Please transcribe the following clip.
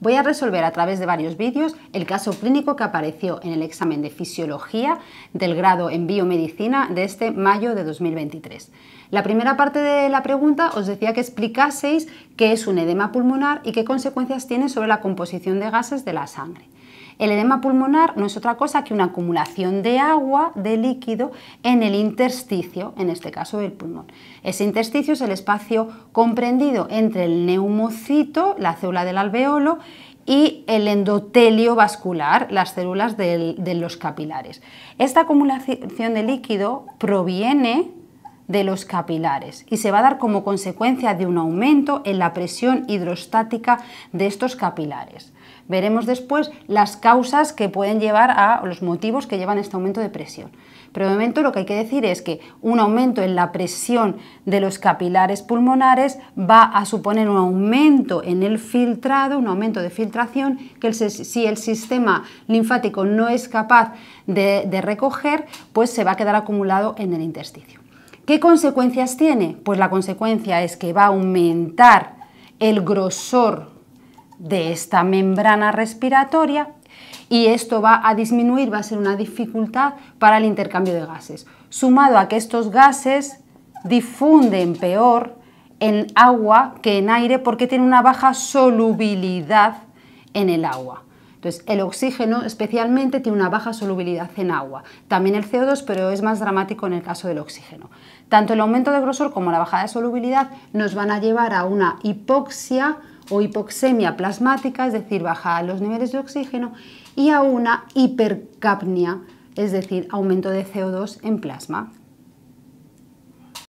Voy a resolver a través de varios vídeos el caso clínico que apareció en el examen de fisiología del grado en biomedicina de este mayo de 2023. La primera parte de la pregunta os decía que explicaseis qué es un edema pulmonar y qué consecuencias tiene sobre la composición de gases de la sangre. El edema pulmonar no es otra cosa que una acumulación de agua, de líquido, en el intersticio, en este caso del pulmón. Ese intersticio es el espacio comprendido entre el neumocito, la célula del alveolo, y el endotelio vascular, las células de los capilares. Esta acumulación de líquido proviene de los capilares y se va a dar como consecuencia de un aumento en la presión hidrostática de estos capilares. Veremos después las causas que pueden llevar a los motivos que llevan a este aumento de presión. Pero de momento lo que hay que decir es que un aumento en la presión de los capilares pulmonares va a suponer un aumento en el filtrado, un aumento de filtración que si el sistema linfático no es capaz de, recoger, pues se va a quedar acumulado en el intersticio. ¿Qué consecuencias tiene? Pues la consecuencia es que va a aumentar el grosor de esta membrana respiratoria y esto va a disminuir, va a ser una dificultad para el intercambio de gases. Sumado a que estos gases difunden peor en agua que en aire porque tiene una baja solubilidad en el agua. Entonces, el oxígeno especialmente tiene una baja solubilidad en agua, también el CO2, pero es más dramático en el caso del oxígeno. Tanto el aumento de grosor como la baja de solubilidad nos van a llevar a una hipoxia o hipoxemia plasmática, es decir, baja los niveles de oxígeno, y a una hipercapnia, es decir, aumento de CO2 en plasma.